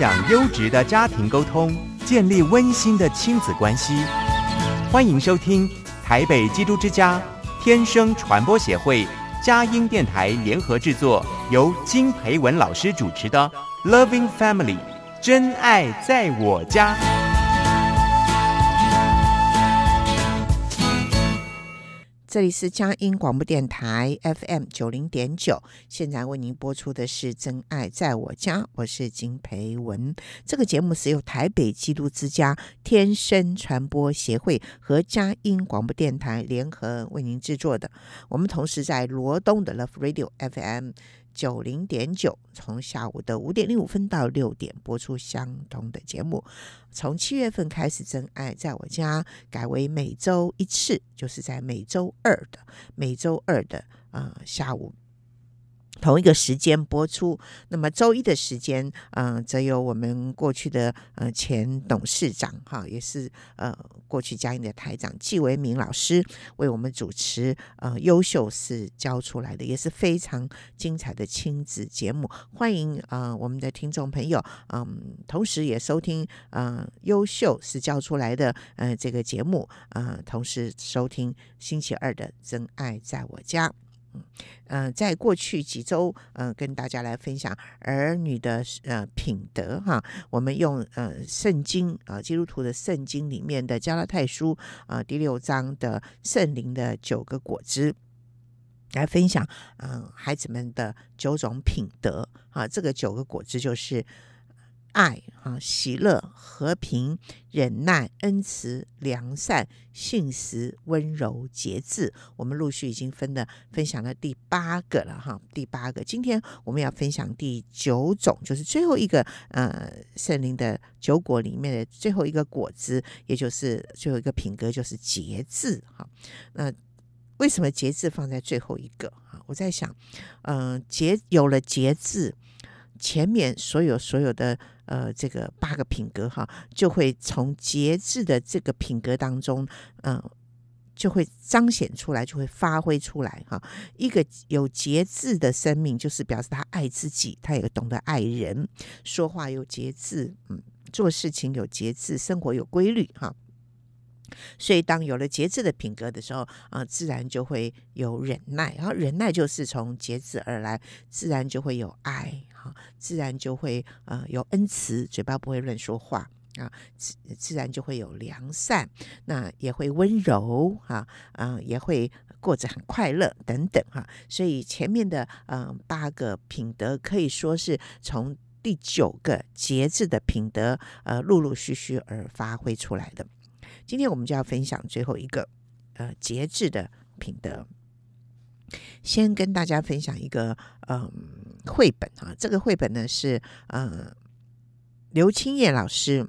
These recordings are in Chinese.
享优质的家庭沟通，建立温馨的亲子关系。欢迎收听台北基督之家、天生传播协会、佳音电台联合制作，由金培文老师主持的《Loving Family》，真爱在我家。这里是佳音广播电台 FM 九零点九，现在为您播出的是《真爱在我家》，我是金培文。这个节目是由台北基督之家、天生传播协会和佳音广播电台联合为您制作的。我们同时在罗东的 Love Radio FM。九零点九，从下午的五点零五分到六点播出相同的节目。从七月份开始，《真爱在我家》改为每周一次，就是在每周二的每周二的啊下午。同一个时间播出。那么周一的时间，嗯，则由我们过去的呃前董事长哈，也是呃过去嘉义的台长纪维明老师为我们主持。呃，优秀是教出来的，也是非常精彩的亲子节目。欢迎啊，我们的听众朋友，嗯，同时也收听嗯优秀是教出来的嗯这个节目，嗯，同时收听星期二的《真爱在我家》。嗯，在过去几周，嗯，跟大家来分享儿女的呃品德哈，我们用呃圣经呃基督徒的圣经里面的加拉太书啊第六章的圣灵的九个果子来分享，嗯，孩子们的九种品德啊，这个九个果子就是。爱啊、喜乐和平忍耐恩慈良善信实温柔节制，我们陆续已经分的分享了第八个了哈，第八个今天我们要分享第九种，就是最后一个呃圣灵的酒果里面的最后一个果子，也就是最后一个品格就是节制哈。那为什么节制放在最后一个啊？我在想，嗯，节有了节制，前面所有所有的。呃，这个八个品格哈，就会从节制的这个品格当中，嗯，就会彰显出来，就会发挥出来哈。一个有节制的生命，就是表示他爱自己，他也懂得爱人，说话有节制，嗯，做事情有节制，生活有规律哈。所以，当有了节制的品格的时候，啊，自然就会有忍耐，然后忍耐就是从节制而来，自然就会有爱，哈，自然就会呃有恩慈，嘴巴不会乱说话，啊，自自然就会有良善，那也会温柔，哈，啊，也会过着很快乐等等，哈。所以前面的嗯八个品德可以说是从第九个节制的品德呃陆陆续续而发挥出来的。今天我们就要分享最后一个，呃，节制的品德。先跟大家分享一个，嗯，绘本啊，这个绘本呢是，嗯，刘青叶老师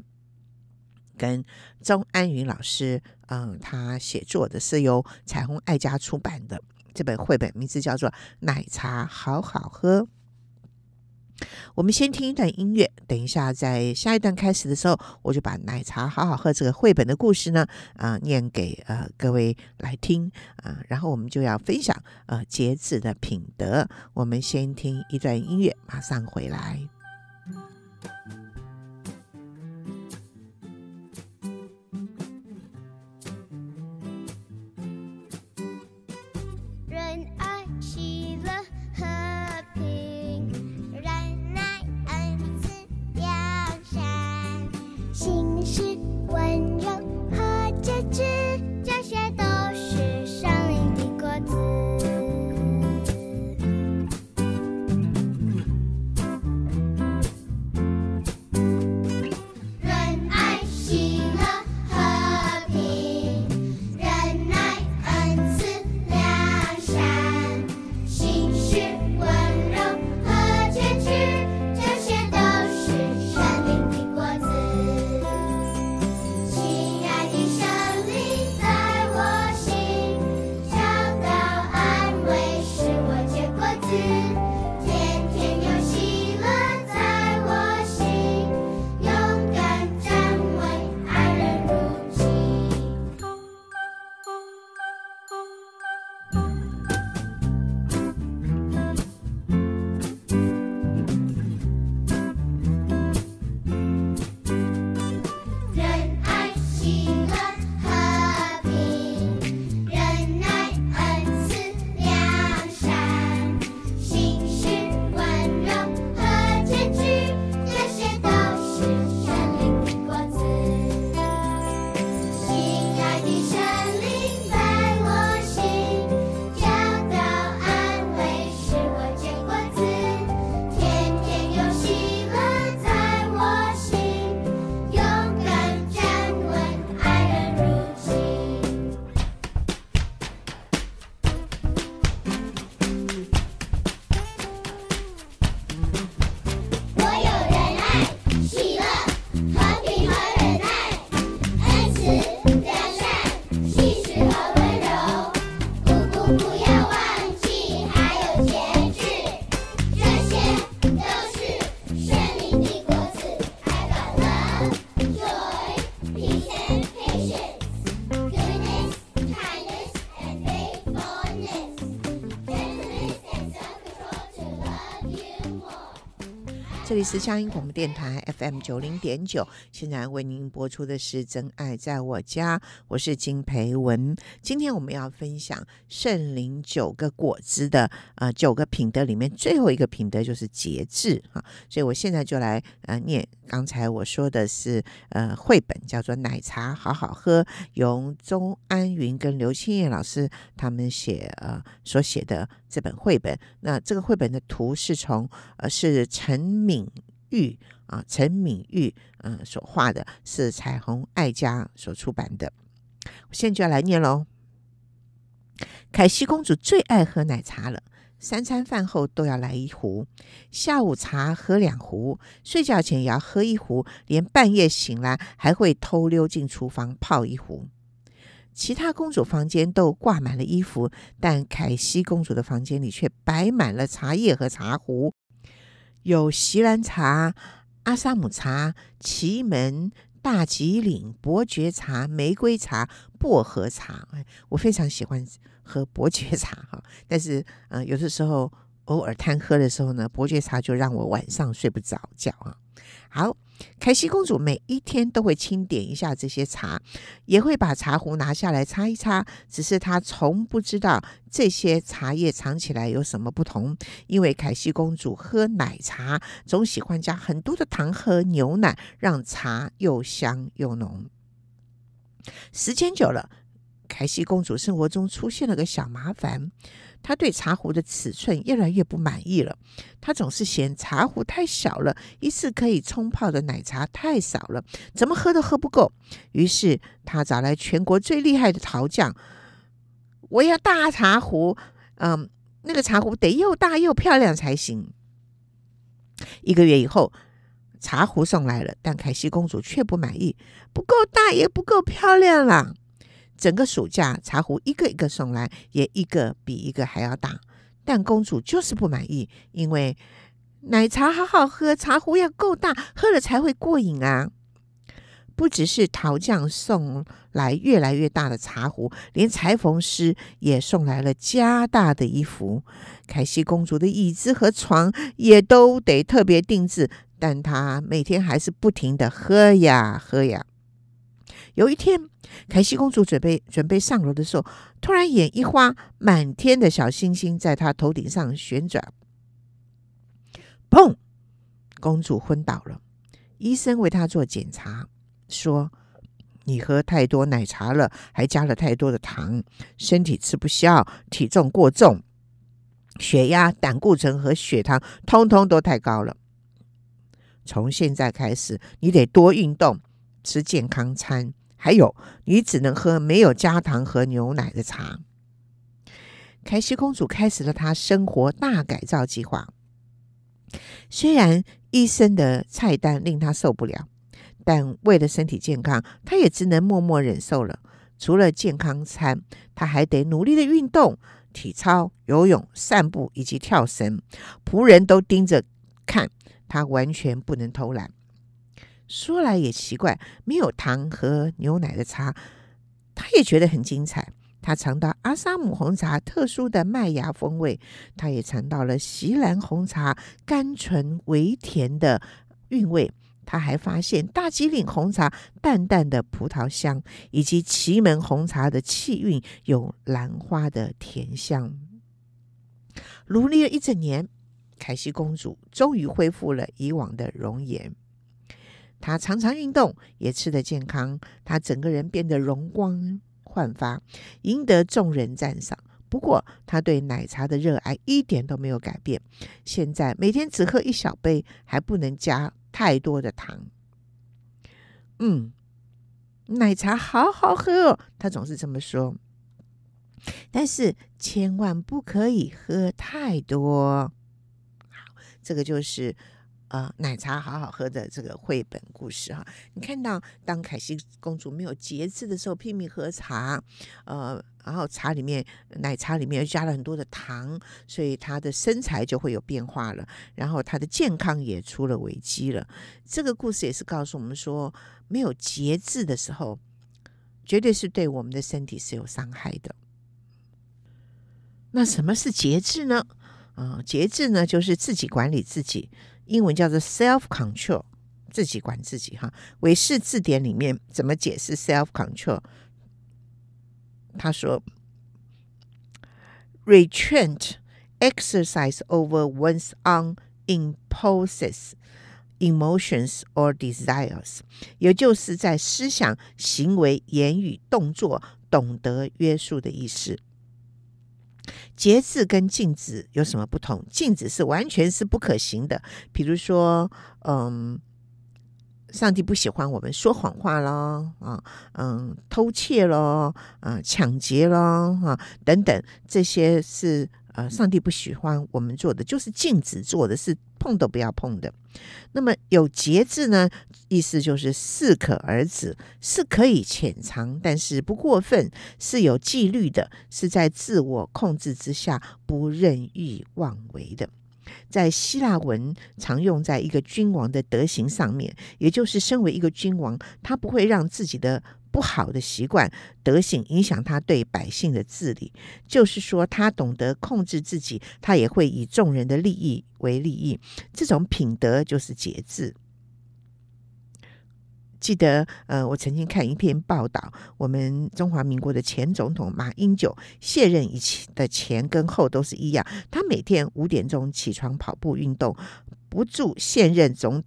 跟钟安云老师，嗯，他写作的是由彩虹爱家出版的这本绘本，名字叫做《奶茶好好喝》。我们先听一段音乐，等一下在下一段开始的时候，我就把《奶茶好好喝》这个绘本的故事呢，啊，念给呃各位来听啊，然后我们就要分享呃节制的品德。我们先听一段音乐，马上回来。这里是嘉音广播电台 FM 九零点九，现在为您播出的是《真爱在我家》，我是金培文。今天我们要分享圣灵九个果子的呃九个品德里面最后一个品德就是节制啊，所以我现在就来呃念刚才我说的是呃绘本叫做《奶茶好好喝》，由钟安云跟刘清燕老师他们写呃所写的这本绘本。那这个绘本的图是从呃是陈敏。玉啊，陈敏玉，嗯，所画的是彩虹爱家所出版的。我现在就要来念喽。凯西公主最爱喝奶茶了，三餐饭后都要来一壶，下午茶喝两壶，睡觉前也要喝一壶，连半夜醒来还会偷溜进厨房泡一壶。其他公主房间都挂满了衣服，但凯西公主的房间里却摆满了茶叶和茶壶。有席兰茶、阿萨姆茶、祁门、大吉岭、伯爵茶、玫瑰茶、薄荷茶。哎，我非常喜欢喝伯爵茶哈，但是嗯，有的时候偶尔贪喝的时候呢，伯爵茶就让我晚上睡不着觉啊。好，凯西公主每一天都会清点一下这些茶，也会把茶壶拿下来擦一擦。只是她从不知道这些茶叶尝起来有什么不同，因为凯西公主喝奶茶总喜欢加很多的糖和牛奶，让茶又香又浓。时间久了，凯西公主生活中出现了个小麻烦。他对茶壶的尺寸越来越不满意了，他总是嫌茶壶太小了，一次可以冲泡的奶茶太少了，怎么喝都喝不够。于是他找来全国最厉害的陶匠，我要大茶壶，嗯，那个茶壶得又大又漂亮才行。一个月以后，茶壶送来了，但凯西公主却不满意，不够大也不够漂亮了。整个暑假，茶壶一个一个送来，也一个比一个还要大。但公主就是不满意，因为奶茶好好喝，茶壶要够大，喝了才会过瘾啊！不只是陶匠送来越来越大的茶壶，连裁缝师也送来了加大的衣服。凯西公主的椅子和床也都得特别定制，但她每天还是不停的喝呀喝呀。有一天，凯西公主准备准备上楼的时候，突然眼一花，满天的小星星在她头顶上旋转。砰！公主昏倒了。医生为她做检查，说：“你喝太多奶茶了，还加了太多的糖，身体吃不消，体重过重，血压、胆固醇和血糖通通都太高了。从现在开始，你得多运动，吃健康餐。”还有，你只能喝没有加糖和牛奶的茶。凯西公主开始了她生活大改造计划。虽然医生的菜单令她受不了，但为了身体健康，她也只能默默忍受了。除了健康餐，她还得努力的运动：体操、游泳、散步以及跳绳。仆人都盯着看，她完全不能偷懒。说来也奇怪，没有糖和牛奶的茶，他也觉得很精彩。他尝到阿萨姆红茶特殊的麦芽风味，他也尝到了锡兰红茶甘醇微甜的韵味。他还发现大吉岭红茶淡淡的葡萄香，以及祁门红茶的气韵有兰花的甜香。努力了一整年，凯西公主终于恢复了以往的容颜。他常常运动，也吃得健康，他整个人变得容光焕发，赢得众人赞赏。不过，他对奶茶的热爱一点都没有改变。现在每天只喝一小杯，还不能加太多的糖。嗯，奶茶好好喝哦，他总是这么说。但是，千万不可以喝太多。好，这个就是。呃，奶茶好好喝的这个绘本故事哈，你看到当凯西公主没有节制的时候拼命喝茶，呃，然后茶里面奶茶里面又加了很多的糖，所以她的身材就会有变化了，然后她的健康也出了危机了。这个故事也是告诉我们说，没有节制的时候，绝对是对我们的身体是有伤害的。那什么是节制呢？啊，节制呢，就是自己管理自己。英文叫做 self control，自己管自己哈。韦氏字典里面怎么解释 self control？他说：retreat exercise over one's own impulses, emotions or desires。也就是在思想、行为、言语、动作，懂得约束的意思。节制跟禁止有什么不同？禁止是完全是不可行的。比如说，嗯，上帝不喜欢我们说谎话咯，啊，嗯，偷窃咯，啊，抢劫咯，啊，等等，这些是呃，上帝不喜欢我们做的，就是禁止做的是碰都不要碰的。那么有节制呢，意思就是适可而止，是可以潜藏，但是不过分，是有纪律的，是在自我控制之下，不任意妄为的。在希腊文常用在一个君王的德行上面，也就是身为一个君王，他不会让自己的不好的习惯德行影响他对百姓的治理，就是说他懂得控制自己，他也会以众人的利益为利益，这种品德就是节制。记得，呃，我曾经看一篇报道，我们中华民国的前总统马英九卸任以前的前跟后都是一样，他每天五点钟起床跑步运动，不住现任总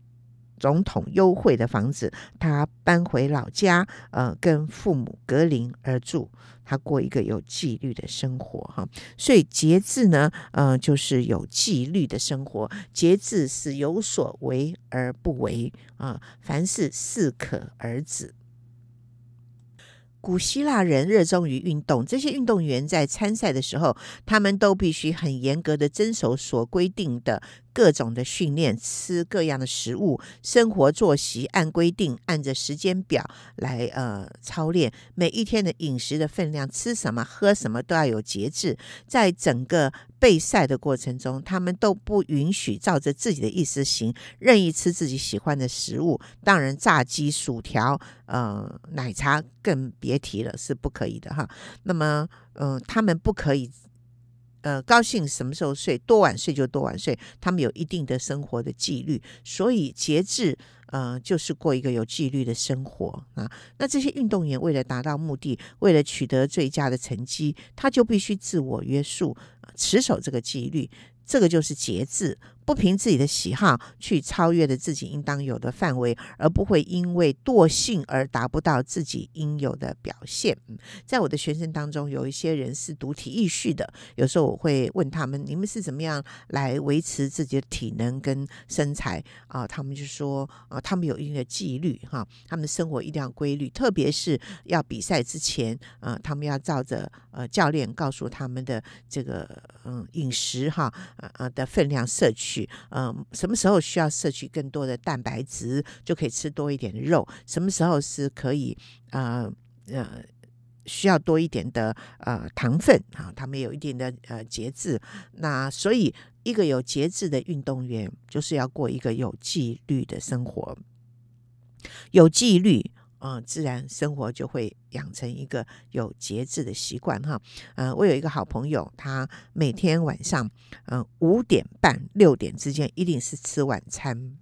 总统优惠的房子，他搬回老家，呃，跟父母隔邻而住。他过一个有纪律的生活，哈，所以节制呢，嗯，就是有纪律的生活。节制是有所为而不为啊，凡事适可而止。古希腊人热衷于运动，这些运动员在参赛的时候，他们都必须很严格的遵守所规定的。各种的训练，吃各样的食物，生活作息按规定，按着时间表来呃操练。每一天的饮食的分量，吃什么喝什么都要有节制。在整个备赛的过程中，他们都不允许照着自己的意思行，任意吃自己喜欢的食物。当然，炸鸡、薯条、呃奶茶更别提了，是不可以的哈。那么，嗯，他们不可以。呃，高兴什么时候睡？多晚睡就多晚睡。他们有一定的生活的纪律，所以节制，呃，就是过一个有纪律的生活啊。那这些运动员为了达到目的，为了取得最佳的成绩，他就必须自我约束，持守这个纪律。这个就是节制，不凭自己的喜好去超越了自己应当有的范围，而不会因为惰性而达不到自己应有的表现。在我的学生当中，有一些人是独体意序的，有时候我会问他们：你们是怎么样来维持自己的体能跟身材啊？他们就说：啊，他们有一定的纪律哈，他们的生活一定要规律，特别是要比赛之前，啊，他们要照着呃教练告诉他们的这个嗯饮食哈。啊啊的分量摄取，嗯，什么时候需要摄取更多的蛋白质，就可以吃多一点肉；什么时候是可以，呃呃，需要多一点的呃糖分，啊，他们有一定的呃节制。那所以，一个有节制的运动员，就是要过一个有纪律的生活，有纪律。嗯，自然生活就会养成一个有节制的习惯哈。嗯，我有一个好朋友，他每天晚上嗯五点半六点之间一定是吃晚餐，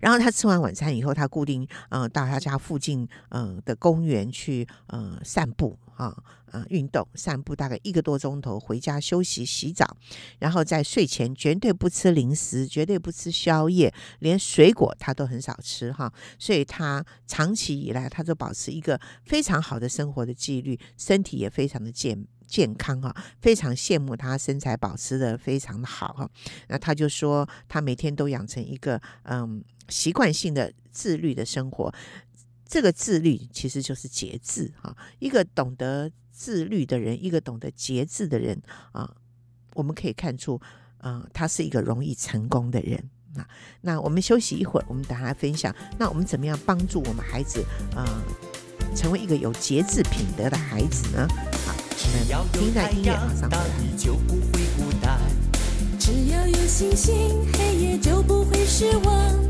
然后他吃完晚餐以后，他固定嗯到他家附近嗯的公园去嗯散步。啊啊！运动、散步大概一个多钟头，回家休息、洗澡，然后在睡前绝对不吃零食，绝对不吃宵夜，连水果他都很少吃哈。所以他长期以来，他就保持一个非常好的生活的纪律，身体也非常的健健康啊，非常羡慕他身材保持的非常的好哈。那他就说，他每天都养成一个嗯习惯性的自律的生活。这个自律其实就是节制哈，一个懂得自律的人，一个懂得节制的人啊，我们可以看出，嗯，他是一个容易成功的人啊。那我们休息一会儿，我们等他分享。那我们怎么样帮助我们孩子，嗯，成为一个有节制品德的孩子呢？好，我们听一下音乐，马上回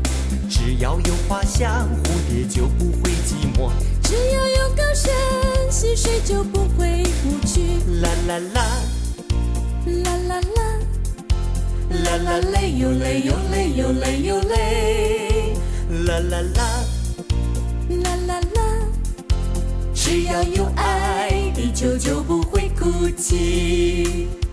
来。只要有花香，蝴蝶就不会寂寞；只要有高山，溪水就不会无趣。啦啦啦，啦啦啦，啦啦嘞哟嘞哟嘞哟嘞哟嘞，啦啦啦，啦啦啦，只要有爱，地球就不会啦啦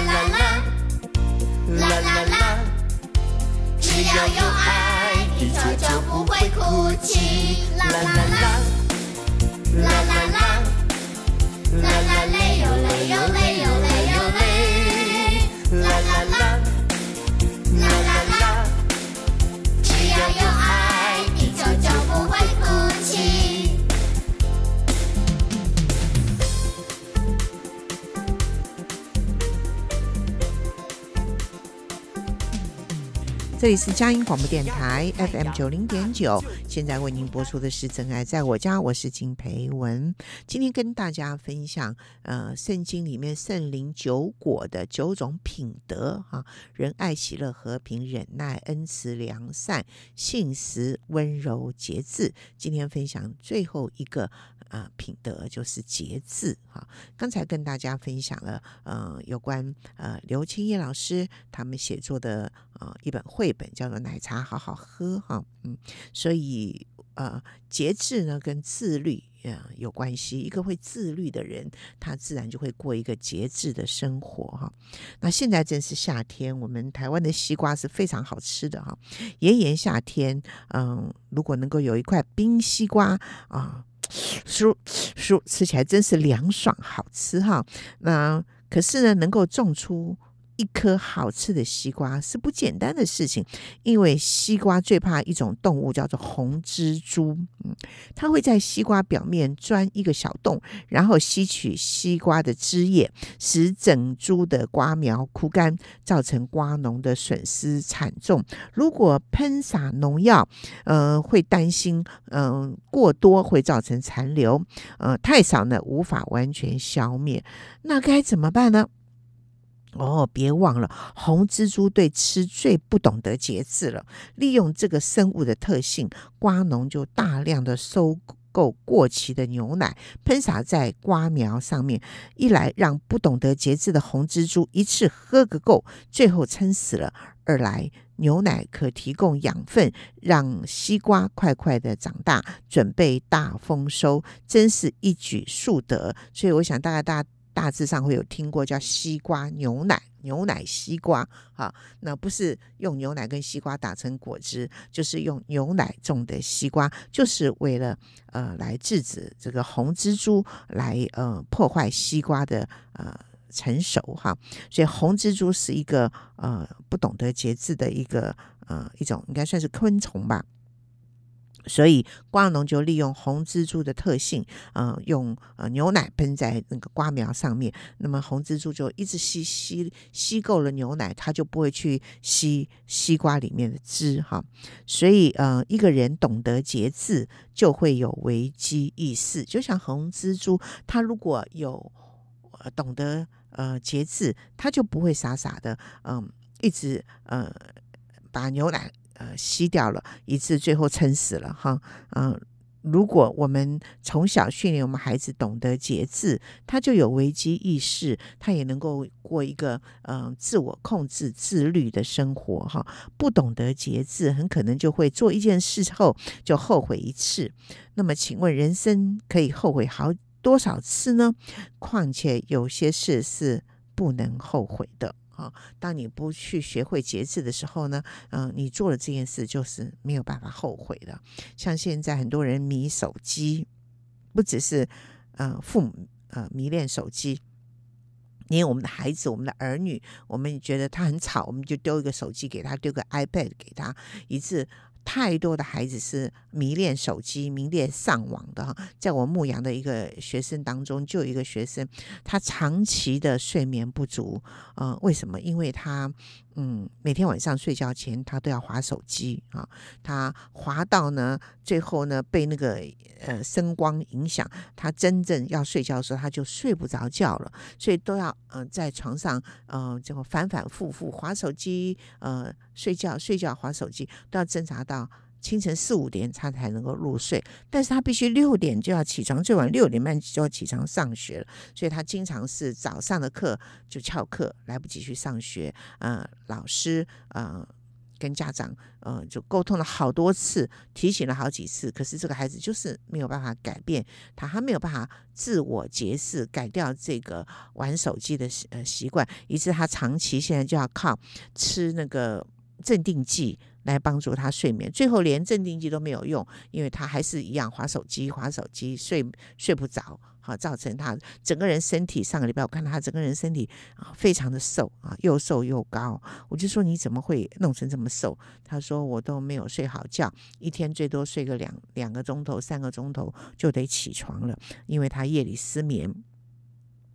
啦啦啦，啦啦啦，只要有爱，地球就不会哭泣。啦啦啦，啦啦啦，啦啦累又累又累。这里是佳音广播电台 FM 九零点九，现在为您播出的是《真爱在我家》，我是金培文，今天跟大家分享，呃，圣经里面圣灵九果的九种品德啊，仁爱、喜乐、和平、忍耐、恩慈、良善、信实、温柔、节制。今天分享最后一个。啊，品德就是节制哈。刚才跟大家分享了，嗯，有关呃刘青叶老师他们写作的啊一本绘本，叫做《奶茶好好喝》哈。嗯，所以呃节制呢跟自律啊有关系。一个会自律的人，他自然就会过一个节制的生活哈。那现在正是夏天，我们台湾的西瓜是非常好吃的哈。炎炎夏天，嗯，如果能够有一块冰西瓜啊。酥酥吃起来真是凉爽，好吃哈。那可是呢，能够种出。一颗好吃的西瓜是不简单的事情，因为西瓜最怕一种动物，叫做红蜘蛛。嗯，它会在西瓜表面钻一个小洞，然后吸取西瓜的汁液，使整株的瓜苗枯干，造成瓜农的损失惨重。如果喷洒农药，呃，会担心，嗯，过多会造成残留，呃，太少呢无法完全消灭，那该怎么办呢？哦，别忘了红蜘蛛对吃最不懂得节制了。利用这个生物的特性，瓜农就大量的收购过期的牛奶，喷洒在瓜苗上面。一来让不懂得节制的红蜘蛛一次喝个够，最后撑死了；二来牛奶可提供养分，让西瓜快快的长大，准备大丰收，真是一举数得。所以我想，大概大。大致上会有听过叫西瓜牛奶，牛奶西瓜啊，那不是用牛奶跟西瓜打成果汁，就是用牛奶种的西瓜，就是为了呃来制止这个红蜘蛛来呃破坏西瓜的呃成熟哈。所以红蜘蛛是一个呃不懂得节制的一个呃一种应该算是昆虫吧。所以瓜农就利用红蜘蛛的特性，呃，用呃牛奶喷在那个瓜苗上面，那么红蜘蛛就一直吸吸吸够了牛奶，它就不会去吸西瓜里面的汁哈。所以，呃，一个人懂得节制，就会有危机意识。就像红蜘蛛，它如果有懂得呃节制，它就不会傻傻的，嗯，一直呃把牛奶。呃，吸掉了，以致最后撑死了哈。嗯，如果我们从小训练我们孩子懂得节制，他就有危机意识，他也能够过一个嗯自我控制、自律的生活哈。不懂得节制，很可能就会做一件事后就后悔一次。那么，请问人生可以后悔好多少次呢？况且有些事是不能后悔的。啊，当你不去学会节制的时候呢，嗯，你做了这件事就是没有办法后悔的。像现在很多人迷手机，不只是嗯父母呃迷恋手机，连我们的孩子、我们的儿女，我们觉得他很吵，我们就丢一个手机给他，丢个 iPad 给他，以致。太多的孩子是迷恋手机、迷恋上网的哈，在我牧羊的一个学生当中，就有一个学生，他长期的睡眠不足，嗯，为什么？因为他。嗯，每天晚上睡觉前，他都要划手机啊。他划到呢，最后呢，被那个呃声光影响，他真正要睡觉的时候，他就睡不着觉了。所以都要嗯在床上嗯，这个反反复复划手机，呃，睡觉睡觉划手机，都要挣扎到。清晨四五点他才能够入睡，但是他必须六点就要起床，最晚六点半就要起床上学了。所以他经常是早上的课就翘课，来不及去上学。嗯，老师，嗯，跟家长，嗯，就沟通了好多次，提醒了好几次，可是这个孩子就是没有办法改变，他还没有办法自我节制，改掉这个玩手机的习呃习惯，以致他长期现在就要靠吃那个镇定剂。来帮助他睡眠，最后连镇定剂都没有用，因为他还是一样划手机，划手机，睡睡不着，好造成他整个人身体。上个礼拜我看他整个人身体啊，非常的瘦啊，又瘦又高。我就说你怎么会弄成这么瘦？他说我都没有睡好觉，一天最多睡个两两个钟头，三个钟头就得起床了，因为他夜里失眠。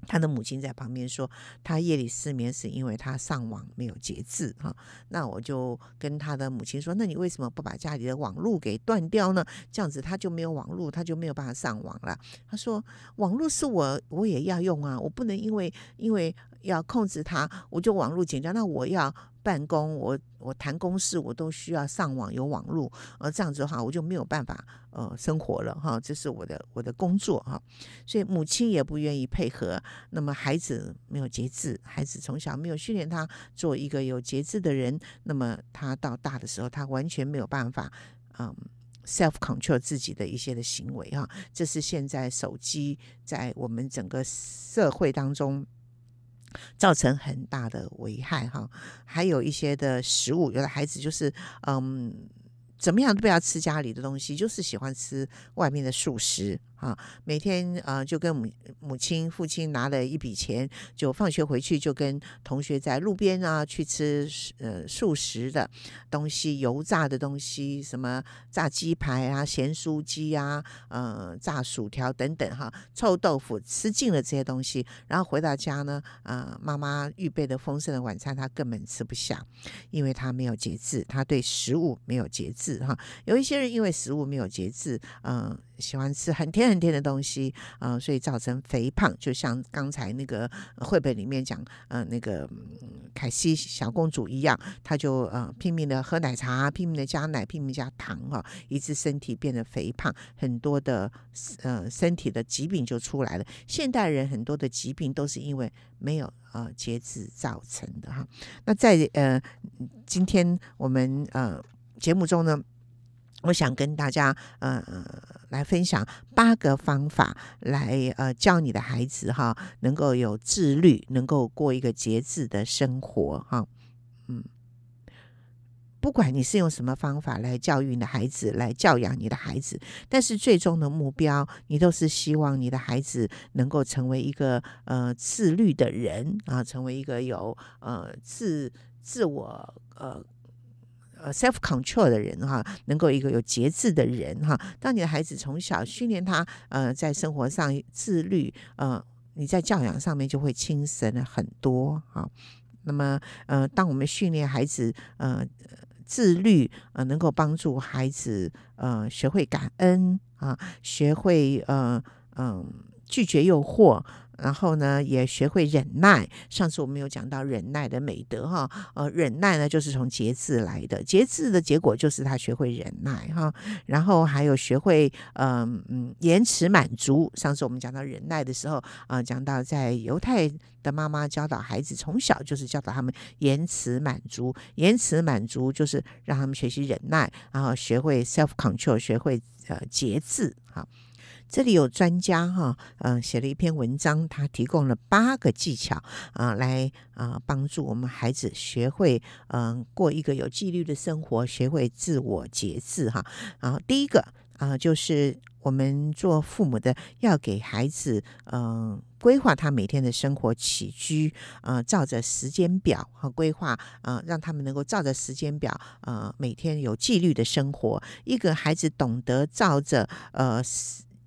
他的母亲在旁边说：“他夜里失眠是因为他上网没有节制，哈。那我就跟他的母亲说：‘那你为什么不把家里的网络给断掉呢？’这样子他就没有网络，他就没有办法上网了。他说：‘网络是我我也要用啊，我不能因为因为。’要控制他，我就网络紧张。那我要办公，我我谈公事，我都需要上网，有网络，呃，这样子的话，我就没有办法呃生活了哈。这是我的我的工作哈。所以母亲也不愿意配合。那么孩子没有节制，孩子从小没有训练他做一个有节制的人，那么他到大的时候，他完全没有办法嗯 self control 自己的一些的行为哈。这是现在手机在我们整个社会当中。造成很大的危害哈，还有一些的食物，有的孩子就是嗯，怎么样都不要吃家里的东西，就是喜欢吃外面的素食。啊，每天啊，就跟母母亲、父亲拿了一笔钱，就放学回去就跟同学在路边啊去吃呃素食的东西，油炸的东西，什么炸鸡排啊、咸酥鸡啊、呃炸薯条等等哈，臭豆腐吃尽了这些东西，然后回到家呢，呃，妈妈预备的丰盛的晚餐他根本吃不下，因为他没有节制，他对食物没有节制哈。有一些人因为食物没有节制，嗯。喜欢吃很甜很甜的东西，嗯，所以造成肥胖。就像刚才那个绘本里面讲，嗯，那个凯西小公主一样，她就呃拼命的喝奶茶，拼命的加奶，拼命加糖啊，以致身体变得肥胖，很多的呃身体的疾病就出来了。现代人很多的疾病都是因为没有呃节制造成的哈。那在呃今天我们呃节目中呢？我想跟大家，呃，来分享八个方法，来呃，教你的孩子哈，能够有自律，能够过一个节制的生活哈，嗯，不管你是用什么方法来教育你的孩子，来教养你的孩子，但是最终的目标，你都是希望你的孩子能够成为一个呃自律的人啊，成为一个有呃自自我呃。呃，self control 的人哈，能够一个有节制的人哈，当你的孩子从小训练他，呃，在生活上自律，呃，你在教养上面就会轻省了很多哈。那么，呃，当我们训练孩子，呃，自律，呃，能够帮助孩子，呃，学会感恩啊，学会，呃，嗯，拒绝诱惑。然后呢，也学会忍耐。上次我们有讲到忍耐的美德哈，呃，忍耐呢就是从节制来的，节制的结果就是他学会忍耐哈。然后还有学会，嗯嗯，延迟满足。上次我们讲到忍耐的时候，啊，讲到在犹太的妈妈教导孩子，从小就是教导他们延迟满足，延迟满足就是让他们学习忍耐，然后学会 self control，学会呃节制，好。这里有专家哈，嗯，写了一篇文章，他提供了八个技巧啊，来啊帮助我们孩子学会嗯过一个有纪律的生活，学会自我节制哈。然后第一个啊，就是我们做父母的要给孩子嗯规划他每天的生活起居，呃，照着时间表和规划，啊，让他们能够照着时间表呃每天有纪律的生活。一个孩子懂得照着呃。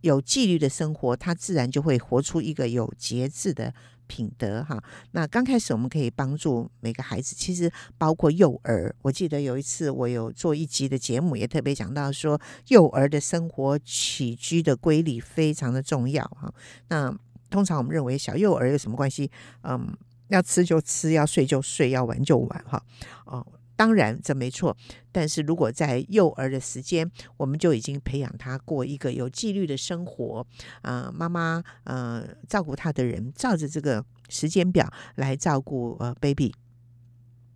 有纪律的生活，他自然就会活出一个有节制的品德哈。那刚开始我们可以帮助每个孩子，其实包括幼儿。我记得有一次我有做一集的节目，也特别讲到说，幼儿的生活起居的规律非常的重要哈。那通常我们认为小幼儿有什么关系？嗯，要吃就吃，要睡就睡，要玩就玩哈。哦。当然，这没错。但是如果在幼儿的时间，我们就已经培养他过一个有纪律的生活，啊，妈妈，呃，照顾他的人，照着这个时间表来照顾呃 baby，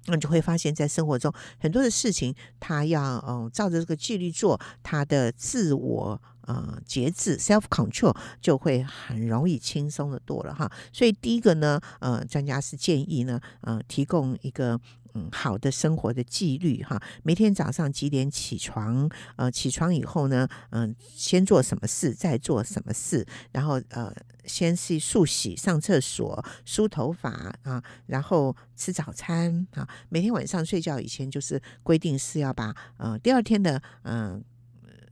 那就会发现，在生活中很多的事情，他要嗯照着这个纪律做，他的自我啊节制 （self control） 就会很容易轻松的多了哈。所以第一个呢，呃，专家是建议呢，呃，提供一个。嗯，好的生活的纪律哈，每天早上几点起床？呃，起床以后呢，嗯，先做什么事，再做什么事，然后呃，先是漱洗、上厕所、梳头发啊，然后吃早餐啊。每天晚上睡觉以前，就是规定是要把嗯，第二天的嗯。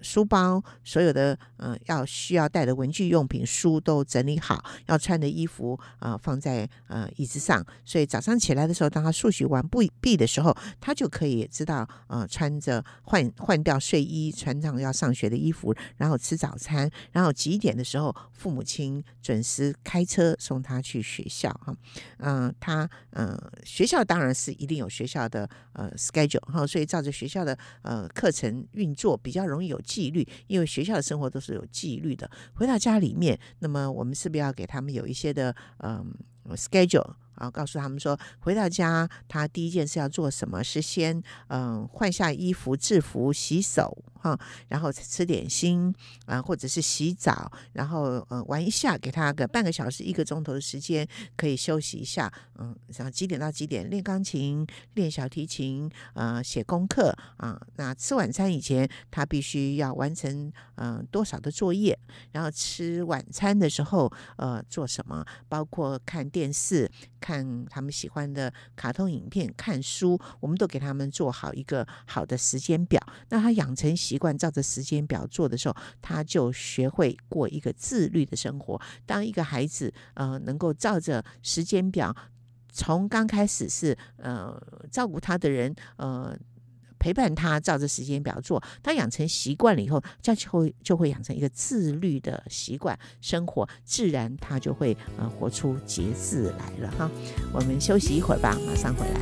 书包所有的嗯要需要带的文具用品书都整理好，要穿的衣服啊放在呃椅子上，所以早上起来的时候，当他漱洗完不毕的时候，他就可以知道呃穿着换换掉睡衣，穿上要上学的衣服，然后吃早餐，然后几点的时候父母亲准时开车送他去学校哈，嗯，他嗯学校当然是一定有学校的呃 schedule 哈，所以照着学校的呃课程运作比较容易有。纪律，因为学校的生活都是有纪律的。回到家里面，那么我们是不是要给他们有一些的嗯 schedule？然后告诉他们说，回到家他第一件事要做什么？是先嗯换下衣服、制服、洗手哈，然后吃点心啊，或者是洗澡，然后嗯玩一下，给他个半个小时、一个钟头的时间可以休息一下。嗯，后几点到几点练钢琴、练小提琴啊，写功课啊。那吃晚餐以前，他必须要完成嗯多少的作业，然后吃晚餐的时候呃做什么？包括看电视。看他们喜欢的卡通影片、看书，我们都给他们做好一个好的时间表，那他养成习惯，照着时间表做的时候，他就学会过一个自律的生活。当一个孩子呃能够照着时间表，从刚开始是呃照顾他的人呃。陪伴他，照着时间表做，他养成习惯了以后，这样就会就会养成一个自律的习惯，生活自然他就会呃活出节制来了哈。我们休息一会儿吧，马上回来。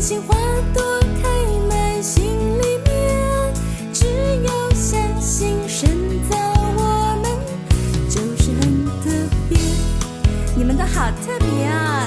心花朵开满心里面，只要相信，深造我们就是很特别。你们都好特别啊！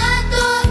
Santo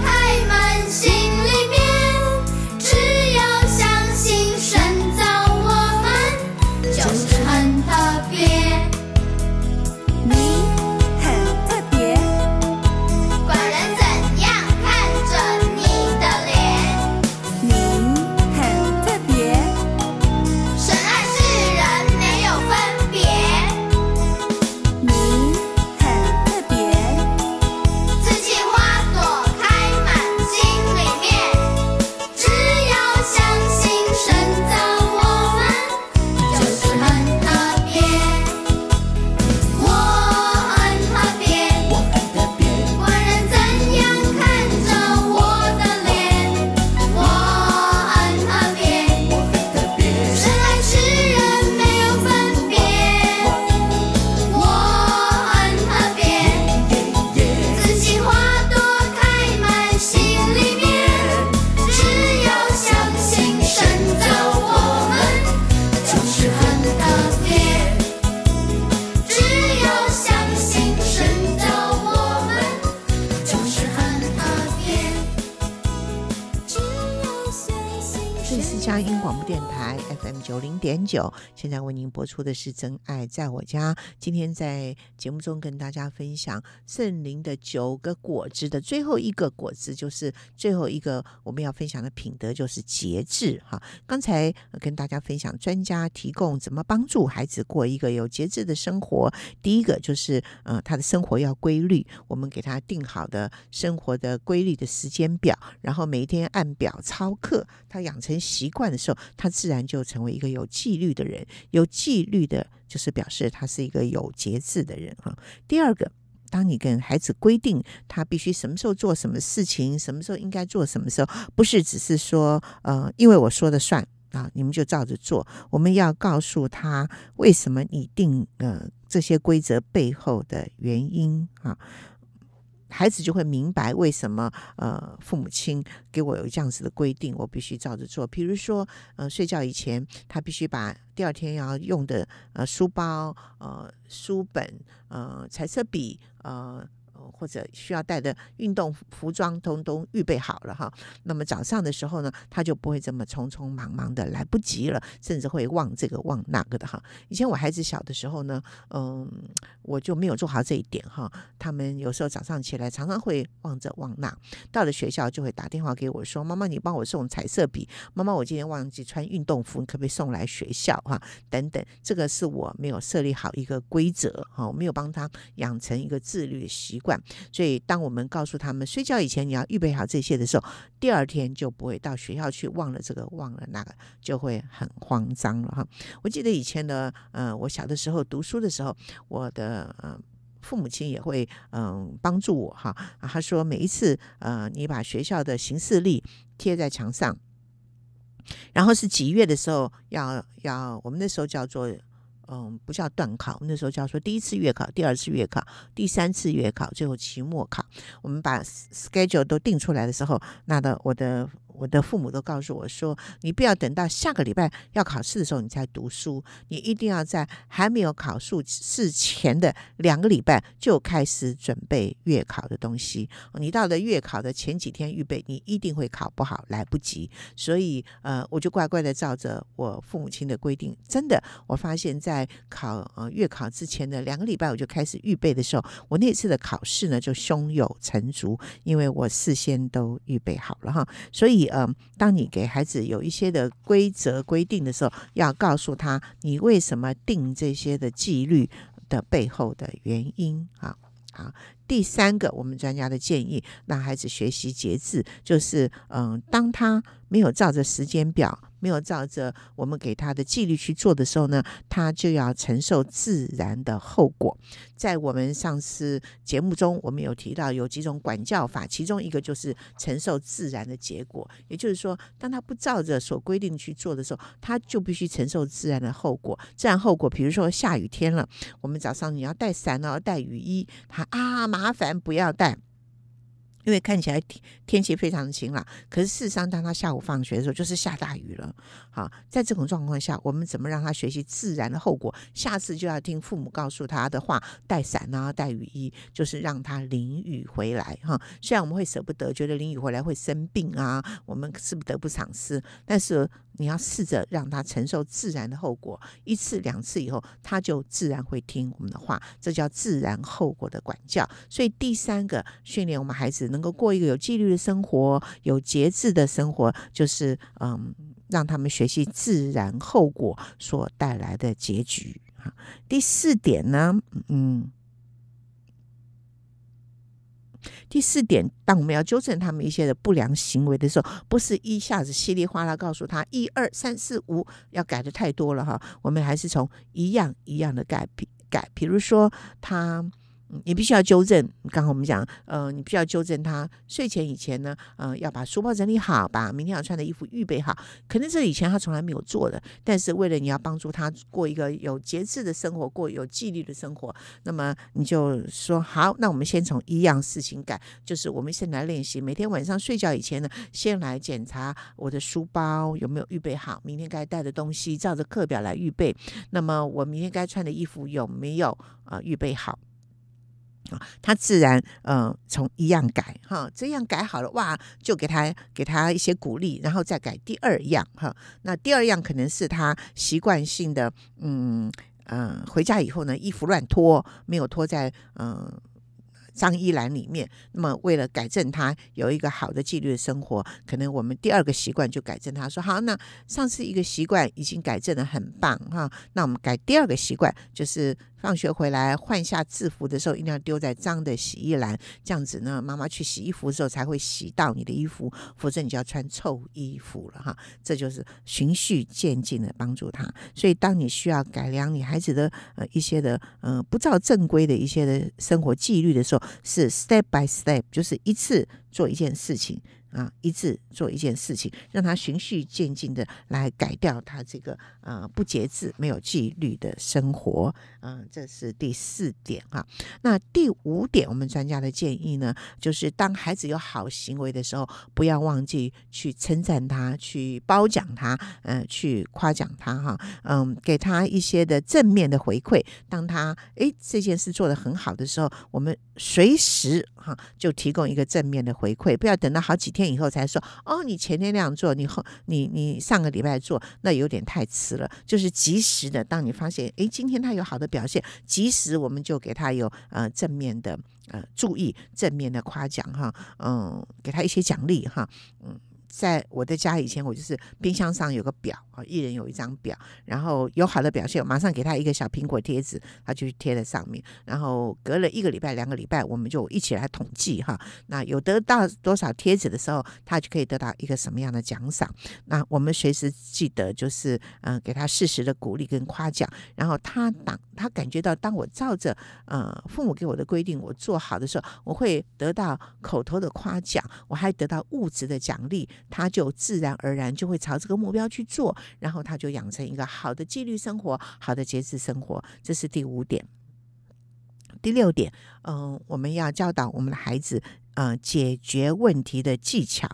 九，现在为您播出的是《真爱在我家》。今天在节目中跟大家分享圣灵的九个果子的最后一个果子，就是最后一个我们要分享的品德，就是节制。哈，刚才跟大家分享专家提供怎么帮助孩子过一个有节制的生活。第一个就是，呃，他的生活要规律，我们给他定好的生活的规律的时间表，然后每一天按表操课，他养成习惯的时候，他自然就成为一个有纪。律的人有纪律的，就是表示他是一个有节制的人哈。第二个，当你跟孩子规定他必须什么时候做什么事情，什么时候应该做，什么时候不是只是说，呃，因为我说的算啊，你们就照着做。我们要告诉他为什么你定呃这些规则背后的原因啊。孩子就会明白为什么，呃，父母亲给我有这样子的规定，我必须照着做。比如说，呃，睡觉以前他必须把第二天要用的，呃，书包、呃，书本、呃，彩色笔、呃。或者需要带的运动服装通通预备好了哈，那么早上的时候呢，他就不会这么匆匆忙忙的来不及了，甚至会忘这个忘那个的哈。以前我孩子小的时候呢，嗯，我就没有做好这一点哈。他们有时候早上起来常常会忘这忘那，到了学校就会打电话给我说：“妈妈，你帮我送彩色笔。”“妈妈，我今天忘记穿运动服，你可不可以送来学校？”哈，等等，这个是我没有设立好一个规则哈，我没有帮他养成一个自律的习惯。所以，当我们告诉他们睡觉以前你要预备好这些的时候，第二天就不会到学校去忘了这个忘了那个，就会很慌张了哈。我记得以前呢，嗯，我小的时候读书的时候，我的父母亲也会嗯帮助我哈。他说每一次呃，你把学校的行事历贴在墙上，然后是几月的时候要要我们那时候叫做。嗯，不叫段考，那时候叫说第一次月考、第二次月考、第三次月考，最后期末考。我们把 schedule 都定出来的时候，那的我的。我的父母都告诉我说：“你不要等到下个礼拜要考试的时候你才读书，你一定要在还没有考数试前的两个礼拜就开始准备月考的东西。你到了月考的前几天预备，你一定会考不好，来不及。所以，呃，我就乖乖的照着我父母亲的规定。真的，我发现，在考呃月考之前的两个礼拜我就开始预备的时候，我那次的考试呢就胸有成竹，因为我事先都预备好了哈。所以。嗯，当你给孩子有一些的规则规定的时候，要告诉他你为什么定这些的纪律的背后的原因啊。好，第三个，我们专家的建议，让孩子学习节制，就是嗯，当他。没有照着时间表，没有照着我们给他的纪律去做的时候呢，他就要承受自然的后果。在我们上次节目中，我们有提到有几种管教法，其中一个就是承受自然的结果。也就是说，当他不照着所规定去做的时候，他就必须承受自然的后果。自然后果，比如说下雨天了，我们早上你要带伞哦，带雨衣，他啊麻烦，不要带。因为看起来天天气非常的晴朗，可是事实上，当他下午放学的时候，就是下大雨了。好，在这种状况下，我们怎么让他学习自然的后果？下次就要听父母告诉他的话，带伞啊，带雨衣，就是让他淋雨回来哈。虽然我们会舍不得，觉得淋雨回来会生病啊，我们是不得不偿失，但是。你要试着让他承受自然的后果，一次两次以后，他就自然会听我们的话，这叫自然后果的管教。所以第三个，训练我们孩子能够过一个有纪律的生活、有节制的生活，就是嗯，让他们学习自然后果所带来的结局。啊。第四点呢，嗯。第四点，当我们要纠正他们一些的不良行为的时候，不是一下子稀里哗啦告诉他一二三四五要改的太多了哈，我们还是从一样一样的改改，比如说他。你必须要纠正，刚好我们讲，呃，你必须要纠正他。睡前以前呢，呃，要把书包整理好，把明天要穿的衣服预备好。可能这以前他从来没有做的，但是为了你要帮助他过一个有节制的生活，过有纪律的生活，那么你就说好，那我们先从一样事情改，就是我们先来练习。每天晚上睡觉以前呢，先来检查我的书包有没有预备好，明天该带的东西照着课表来预备。那么我明天该穿的衣服有没有啊预备好？他自然，嗯，从一样改哈，这样改好了哇，就给他给他一些鼓励，然后再改第二样哈。那第二样可能是他习惯性的，嗯嗯，回家以后呢，衣服乱脱，没有脱在嗯脏衣篮里面。那么为了改正他有一个好的纪律的生活，可能我们第二个习惯就改正他，说好，那上次一个习惯已经改正的很棒哈，那我们改第二个习惯就是。放学回来换下制服的时候，一定要丢在脏的洗衣篮，这样子呢，妈妈去洗衣服的时候才会洗到你的衣服，否则你就要穿臭衣服了哈。这就是循序渐进的帮助他。所以，当你需要改良你孩子的呃一些的呃不照正规的一些的生活纪律的时候，是 step by step，就是一次做一件事情。啊，一致做一件事情，让他循序渐进的来改掉他这个啊不节制、没有纪律的生活。嗯，这是第四点哈。那第五点，我们专家的建议呢，就是当孩子有好行为的时候，不要忘记去称赞他、去褒奖他、嗯，去夸奖他哈。嗯，给他一些的正面的回馈。当他诶这件事做得很好的时候，我们随时哈就提供一个正面的回馈，不要等到好几天。天以后才说哦，你前天那样做，你后你你上个礼拜做，那有点太迟了。就是及时的，当你发现哎，今天他有好的表现，及时我们就给他有呃正面的呃注意，正面的夸奖哈，嗯，给他一些奖励哈，嗯，在我的家以前我就是冰箱上有个表。一人有一张表，然后有好的表现，马上给他一个小苹果贴纸，他就贴在上面。然后隔了一个礼拜、两个礼拜，我们就一起来统计哈。那有得到多少贴纸的时候，他就可以得到一个什么样的奖赏。那我们随时记得就是嗯，给他适时的鼓励跟夸奖。然后他当他感觉到当我照着呃父母给我的规定我做好的时候，我会得到口头的夸奖，我还得到物质的奖励，他就自然而然就会朝这个目标去做。然后他就养成一个好的纪律生活，好的节制生活，这是第五点。第六点，嗯，我们要教导我们的孩子，嗯，解决问题的技巧。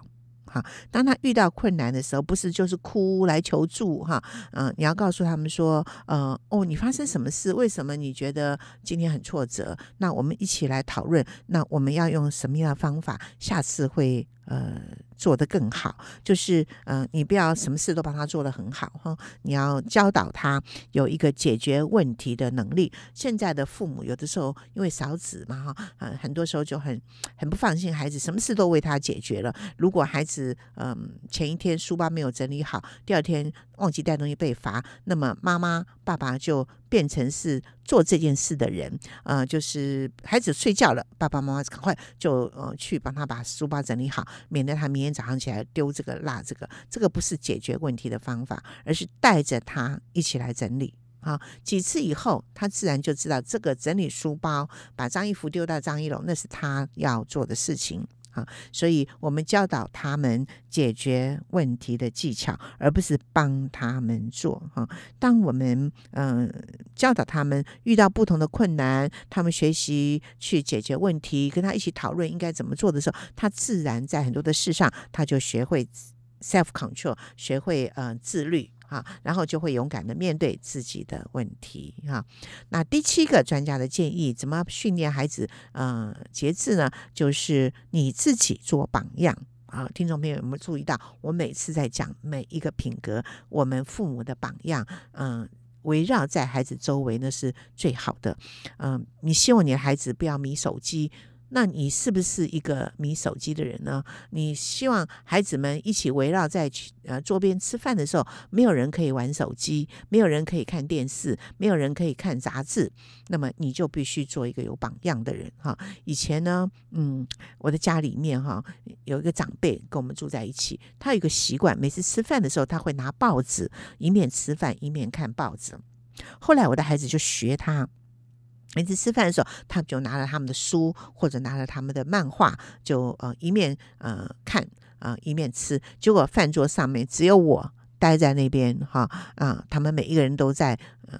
哈，当他遇到困难的时候，不是就是哭来求助哈，嗯，你要告诉他们说，呃，哦，你发生什么事？为什么你觉得今天很挫折？那我们一起来讨论。那我们要用什么样的方法？下次会。呃，做的更好，就是嗯，你不要什么事都帮他做的很好哈，你要教导他有一个解决问题的能力。现在的父母有的时候因为少子嘛哈，呃，很多时候就很很不放心孩子，什么事都为他解决了。如果孩子嗯前一天书包没有整理好，第二天忘记带东西被罚，那么妈妈爸爸就。变成是做这件事的人，呃，就是孩子睡觉了，爸爸妈妈赶快就呃去帮他把书包整理好，免得他明天早上起来丢这个、落这个。这个不是解决问题的方法，而是带着他一起来整理。好几次以后，他自然就知道这个整理书包，把张一福丢到张一龙，那是他要做的事情。啊，所以我们教导他们解决问题的技巧，而不是帮他们做。哈，当我们嗯教导他们遇到不同的困难，他们学习去解决问题，跟他一起讨论应该怎么做的时候，他自然在很多的事上，他就学会 self control，学会嗯自律。啊，然后就会勇敢的面对自己的问题哈。那第七个专家的建议，怎么训练孩子嗯节制呢？就是你自己做榜样啊。听众朋友有没有注意到，我每次在讲每一个品格，我们父母的榜样，嗯，围绕在孩子周围呢是最好的。嗯，你希望你的孩子不要迷手机。那你是不是一个迷手机的人呢？你希望孩子们一起围绕在呃桌边吃饭的时候，没有人可以玩手机，没有人可以看电视，没有人可以看杂志。那么你就必须做一个有榜样的人哈。以前呢，嗯，我的家里面哈有一个长辈跟我们住在一起，他有一个习惯，每次吃饭的时候他会拿报纸，一面吃饭一面看报纸。后来我的孩子就学他。每次吃饭的时候，他们就拿了他们的书或者拿了他们的漫画，就呃一面呃看啊一面吃，结果饭桌上面只有我。待在那边哈啊，他们每一个人都在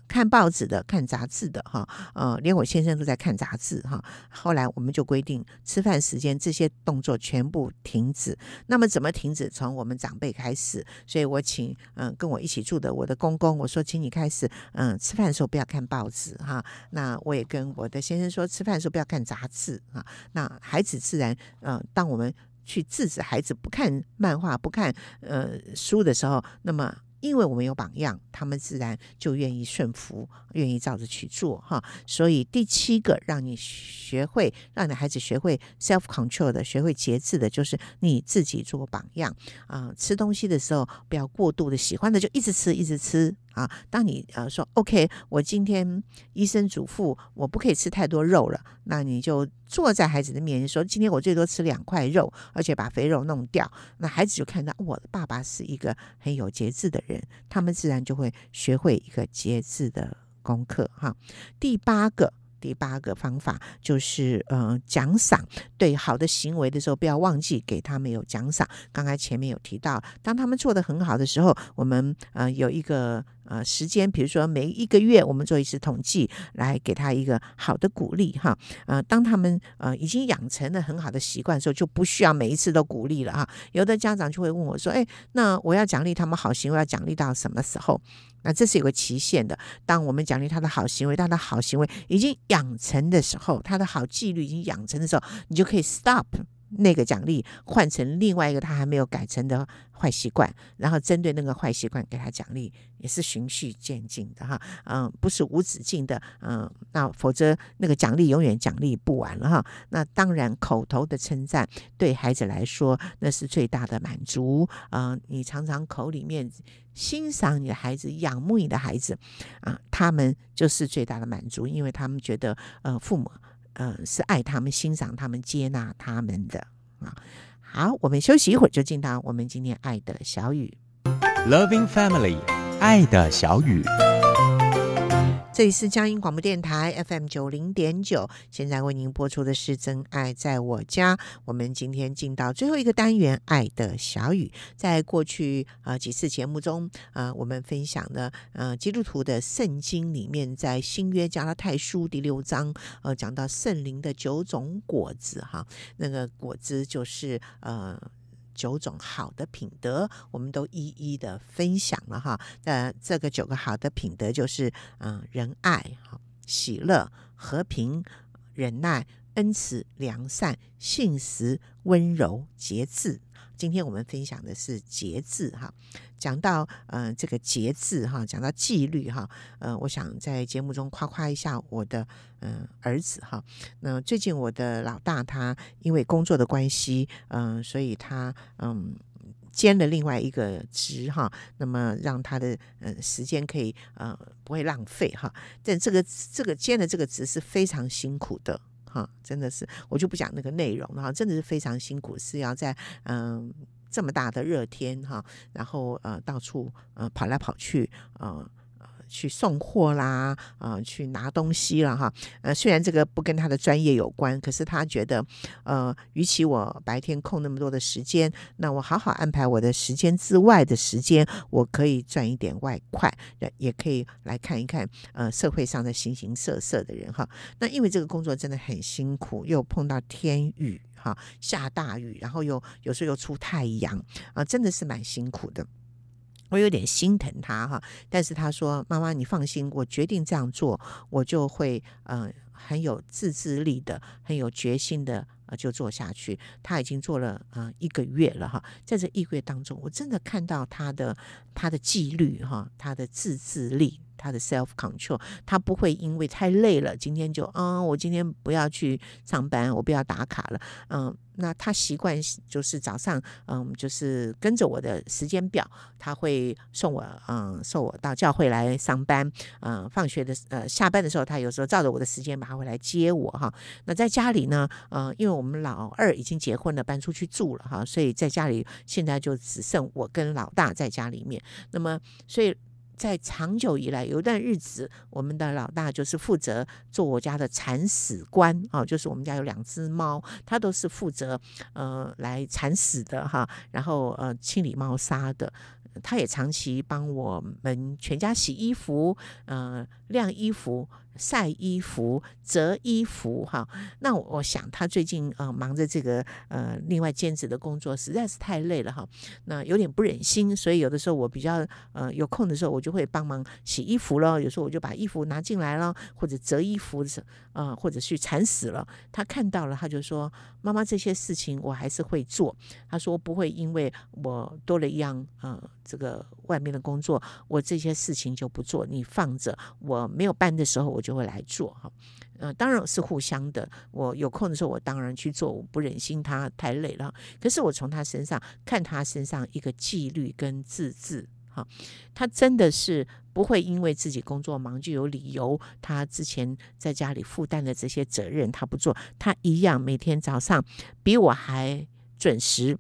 看报纸的、看杂志的哈，呃，连我先生都在看杂志哈。后来我们就规定吃饭时间，这些动作全部停止。那么怎么停止？从我们长辈开始。所以我请嗯，跟我一起住的我的公公，我说请你开始嗯，吃饭的时候不要看报纸哈。那我也跟我的先生说，吃饭的时候不要看杂志啊。那孩子自然嗯，当我们。去制止孩子不看漫画、不看呃书的时候，那么因为我们有榜样，他们自然就愿意顺服，愿意照着去做哈。所以第七个，让你学会让你孩子学会 self control 的，学会节制的，就是你自己做榜样啊。吃东西的时候不要过度的喜欢的就一直吃，一直吃。啊，当你呃说 OK，我今天医生嘱咐我不可以吃太多肉了，那你就坐在孩子的面前说，今天我最多吃两块肉，而且把肥肉弄掉，那孩子就看到我的爸爸是一个很有节制的人，他们自然就会学会一个节制的功课哈。第八个。第八个方法就是呃奖赏，对好的行为的时候，不要忘记给他们有奖赏。刚才前面有提到，当他们做的很好的时候，我们呃有一个呃时间，比如说每一个月，我们做一次统计，来给他一个好的鼓励哈。呃，当他们呃已经养成了很好的习惯的时候，就不需要每一次都鼓励了啊。有的家长就会问我说：“哎，那我要奖励他们好行为，要奖励到什么时候？”那这是有个期限的。当我们奖励他的好行为，他的好行为已经养。养成的时候，他的好纪律已经养成的时候，你就可以 stop。那个奖励换成另外一个他还没有改成的坏习惯，然后针对那个坏习惯给他奖励，也是循序渐进的哈，嗯，不是无止境的，嗯，那否则那个奖励永远奖励不完了哈。那当然，口头的称赞对孩子来说那是最大的满足，嗯，你常常口里面欣赏你的孩子，仰慕你的孩子，啊，他们就是最大的满足，因为他们觉得呃父母。嗯，是爱他们、欣赏他们、接纳他们的啊。好，我们休息一会儿就进到我们今天爱的小雨，loving family，爱的小雨。这里是江阴广播电台 FM 九零点九，现在为您播出的是《真爱在我家》。我们今天进到最后一个单元，《爱的小雨》。在过去啊几次节目中啊，我们分享的呃基督徒的圣经里面，在新约《加拉太书》第六章，呃，讲到圣灵的九种果子，哈，那个果子就是呃。九种好的品德，我们都一一的分享了哈。那这个九个好的品德就是：嗯，仁爱、喜乐、和平、忍耐、恩慈、良善、信实、温柔、节制。今天我们分享的是节制哈，讲到嗯这个节制哈，讲到纪律哈，嗯，我想在节目中夸夸一下我的嗯儿子哈。那最近我的老大他因为工作的关系，嗯，所以他嗯兼了另外一个职哈，那么让他的嗯时间可以呃不会浪费哈。但这个这个兼的这个职是非常辛苦的。哈，真的是，我就不讲那个内容了。真的是非常辛苦，是要在嗯这么大的热天哈，然后呃到处呃跑来跑去啊。去送货啦，啊，去拿东西了哈。呃，虽然这个不跟他的专业有关，可是他觉得，呃，与其我白天空那么多的时间，那我好好安排我的时间之外的时间，我可以赚一点外快，也也可以来看一看，呃，社会上的形形色色的人哈。那因为这个工作真的很辛苦，又碰到天雨哈，下大雨，然后又有时候又出太阳啊，真的是蛮辛苦的。我有点心疼他哈，但是他说：“妈妈，你放心，我决定这样做，我就会嗯很有自制力的，很有决心的啊，就做下去。”他已经做了啊一个月了哈，在这一个月当中，我真的看到他的他的纪律哈，他的自制力。他的 self control，他不会因为太累了，今天就啊，我今天不要去上班，我不要打卡了，嗯，那他习惯就是早上，嗯，就是跟着我的时间表，他会送我，嗯，送我到教会来上班，嗯，放学的，呃，下班的时候，他有时候照着我的时间，他会来接我哈。那在家里呢，嗯，因为我们老二已经结婚了，搬出去住了哈，所以在家里现在就只剩我跟老大在家里面，那么所以。在长久以来，有一段日子，我们的老大就是负责做我家的铲屎官啊，就是我们家有两只猫，它都是负责呃来铲屎的哈，然后呃清理猫砂的，他也长期帮我们全家洗衣服，嗯。晾衣服、晒衣服、折衣服，哈，那我想他最近呃忙着这个呃另外兼职的工作实在是太累了哈，那有点不忍心，所以有的时候我比较呃有空的时候，我就会帮忙洗衣服了，有时候我就把衣服拿进来了，或者折衣服时啊，或者是惨死了，他看到了他就说：“妈妈，这些事情我还是会做。”他说：“不会因为我多了一样啊，这个外面的工作，我这些事情就不做，你放着我。”我没有办的时候，我就会来做哈。嗯，当然是互相的。我有空的时候，我当然去做。我不忍心他太累了，可是我从他身上看他身上一个纪律跟自制哈。他真的是不会因为自己工作忙就有理由，他之前在家里负担的这些责任他不做，他一样每天早上比我还准时。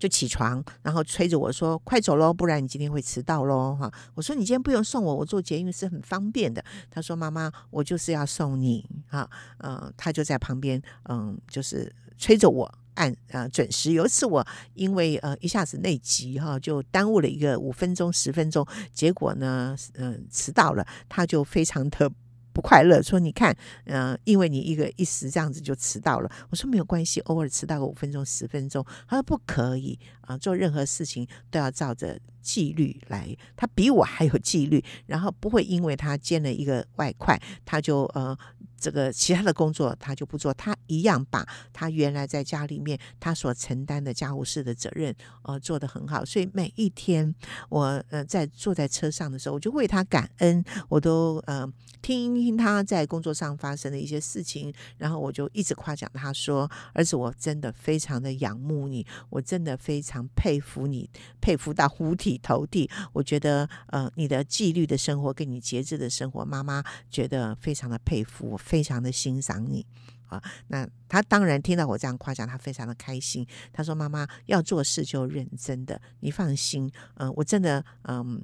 就起床，然后催着我说：“快走喽，不然你今天会迟到喽！”哈，我说：“你今天不用送我，我坐捷运是很方便的。”他说：“妈妈，我就是要送你。”哈，嗯，他就在旁边，嗯，就是催着我按，呃，准时。有一次我因为呃一下子内急哈，就耽误了一个五分钟、十分钟，结果呢，嗯，迟到了，他就非常的。不快乐，说你看，嗯，因为你一个一时这样子就迟到了。我说没有关系，偶尔迟到个五分钟、十分钟。他说不可以啊，做任何事情都要照着。纪律来，他比我还有纪律，然后不会因为他兼了一个外快，他就呃这个其他的工作他就不做，他一样把他原来在家里面他所承担的家务事的责任呃做的很好，所以每一天我呃在坐在车上的时候，我就为他感恩，我都呃听听他在工作上发生的一些事情，然后我就一直夸奖他说，儿子我真的非常的仰慕你，我真的非常佩服你，佩服到无天。底投地，我觉得，呃，你的纪律的生活跟你节制的生活，妈妈觉得非常的佩服，非常的欣赏你啊。那他当然听到我这样夸奖，他非常的开心。他说：“妈妈要做事就认真的，你放心，嗯，我真的，嗯。”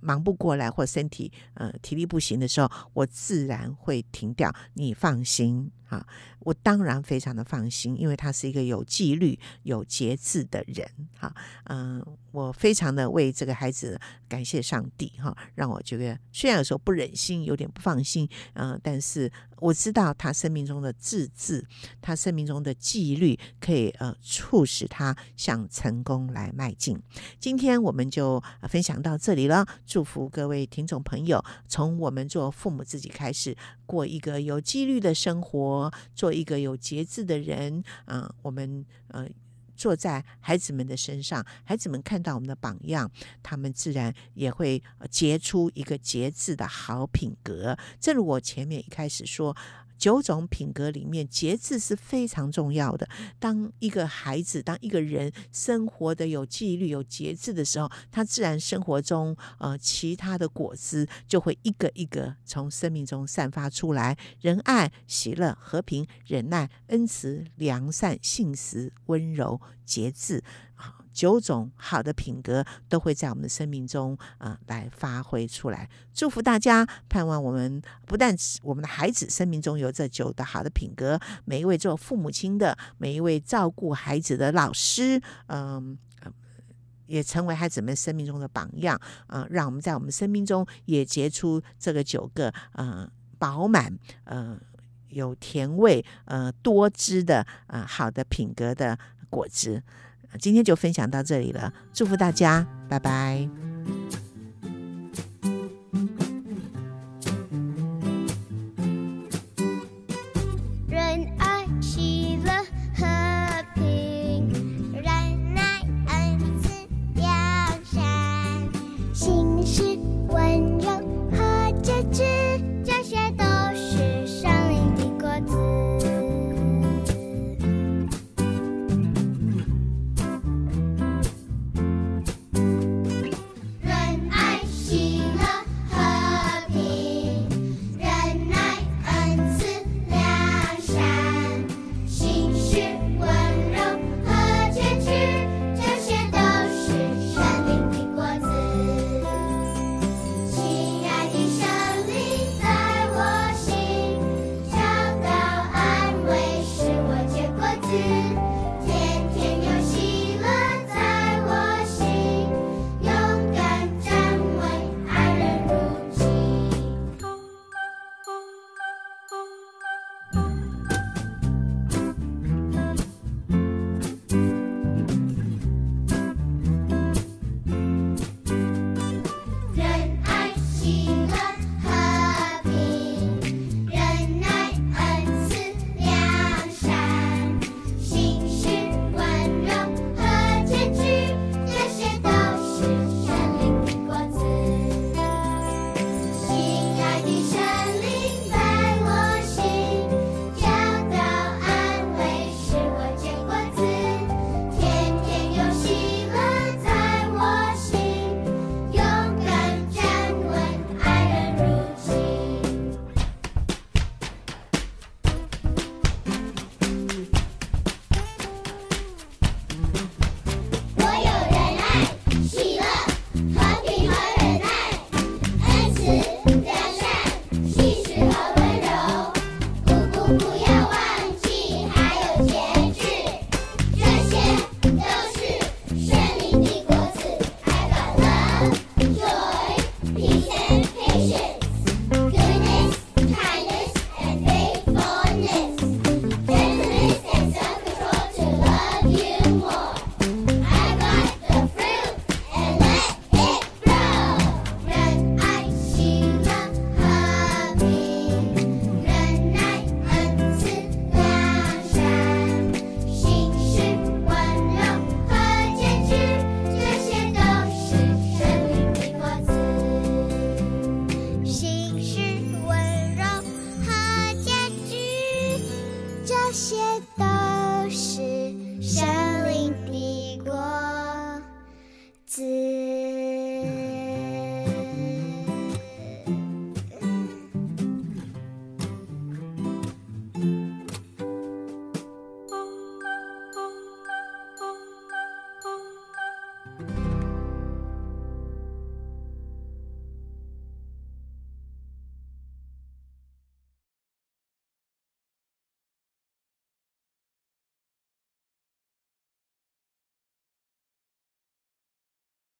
忙不过来或身体呃体力不行的时候，我自然会停掉。你放心啊，我当然非常的放心，因为他是一个有纪律、有节制的人。哈，嗯，我非常的为这个孩子感谢上帝哈，让我觉得虽然有时候不忍心，有点不放心，嗯，但是我知道他生命中的自制，他生命中的纪律，可以呃促使他向成功来迈进。今天我们就分享到这里了。祝福各位听众朋友，从我们做父母自己开始，过一个有纪律的生活，做一个有节制的人。嗯，我们呃，坐在孩子们的身上，孩子们看到我们的榜样，他们自然也会结出一个节制的好品格。正如我前面一开始说。九种品格里面，节制是非常重要的。当一个孩子，当一个人生活的有纪律、有节制的时候，他自然生活中，呃，其他的果子就会一个一个从生命中散发出来：仁爱、喜乐、和平、忍耐、恩慈、良善、信实、温柔、节制啊。九种好的品格都会在我们的生命中啊来发挥出来。祝福大家，盼望我们不但我们的孩子生命中有这九的好的品格，每一位做父母亲的，每一位照顾孩子的老师，嗯，也成为孩子们生命中的榜样。嗯，让我们在我们生命中也结出这个九个嗯饱满、嗯有甜味、嗯多汁的啊好的品格的果子。今天就分享到这里了，祝福大家，拜拜。